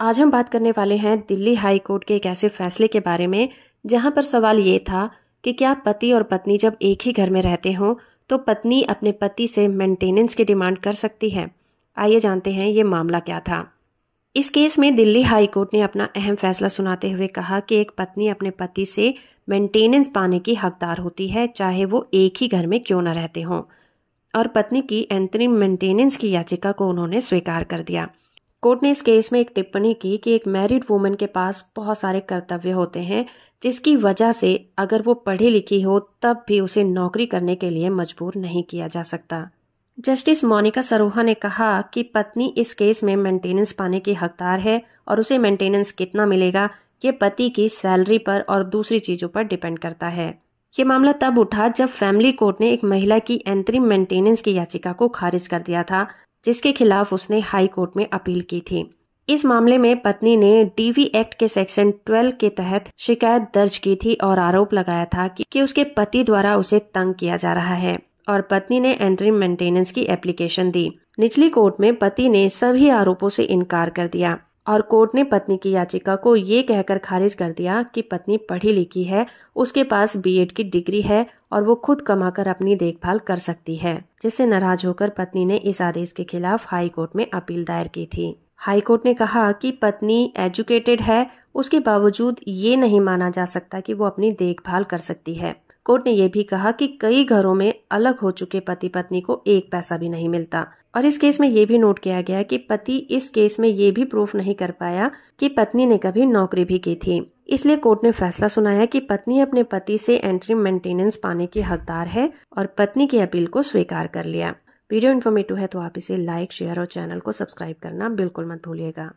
आज हम बात करने वाले हैं दिल्ली हाई कोर्ट के एक ऐसे फैसले के बारे में जहां पर सवाल ये था कि क्या पति और पत्नी जब एक ही घर में रहते हों तो पत्नी अपने पति से मेंटेनेंस की डिमांड कर सकती है आइए जानते हैं ये मामला क्या था इस केस में दिल्ली हाई कोर्ट ने अपना अहम फैसला सुनाते हुए कहा कि एक पत्नी अपने पति से मेंटेनेंस पाने की हकदार होती है चाहे वो एक ही घर में क्यों न रहते हों और पत्नी की एंतरिम मेंटेनेंस की याचिका को उन्होंने स्वीकार कर दिया कोर्ट ने इस केस में एक टिप्पणी की कि एक मैरिड वूमेन के पास बहुत सारे कर्तव्य होते हैं जिसकी वजह से अगर वो पढ़ी लिखी हो तब भी उसे नौकरी करने के लिए मजबूर नहीं किया जा सकता जस्टिस मोनिका सरोहा ने कहा कि पत्नी इस केस में मेंटेनेंस पाने की हकदार है और उसे मेंटेनेंस कितना मिलेगा ये पति की सैलरी पर और दूसरी चीज़ों पर डिपेंड करता है ये मामला तब उठा जब फैमिली कोर्ट ने एक महिला की अंतरिम मेंटेनेंस की याचिका को खारिज कर दिया था जिसके खिलाफ उसने हाई कोर्ट में अपील की थी इस मामले में पत्नी ने डीवी एक्ट के सेक्शन 12 के तहत शिकायत दर्ज की थी और आरोप लगाया था कि, कि उसके पति द्वारा उसे तंग किया जा रहा है और पत्नी ने एंट्री मेंटेनेंस की एप्लीकेशन दी निचली कोर्ट में पति ने सभी आरोपों से इनकार कर दिया और कोर्ट ने पत्नी की याचिका को ये कहकर खारिज कर दिया कि पत्नी पढ़ी लिखी है उसके पास बीएड की डिग्री है और वो खुद कमाकर अपनी देखभाल कर सकती है जिससे नाराज होकर पत्नी ने इस आदेश के खिलाफ हाई कोर्ट में अपील दायर की थी हाई कोर्ट ने कहा कि पत्नी एजुकेटेड है उसके बावजूद ये नहीं माना जा सकता कि वो अपनी देखभाल कर सकती है कोर्ट ने यह भी कहा कि कई घरों में अलग हो चुके पति पत्नी को एक पैसा भी नहीं मिलता और इस केस में यह भी नोट किया गया कि पति इस केस में ये भी प्रूफ नहीं कर पाया कि पत्नी ने कभी नौकरी भी की थी इसलिए कोर्ट ने फैसला सुनाया कि पत्नी अपने पति से एंट्री मेंटेनेंस पाने की हकदार है और पत्नी की अपील को स्वीकार कर लिया वीडियो इन्फॉर्मेटिव है तो आप इसे लाइक शेयर और चैनल को सब्सक्राइब करना बिल्कुल मत भूलिएगा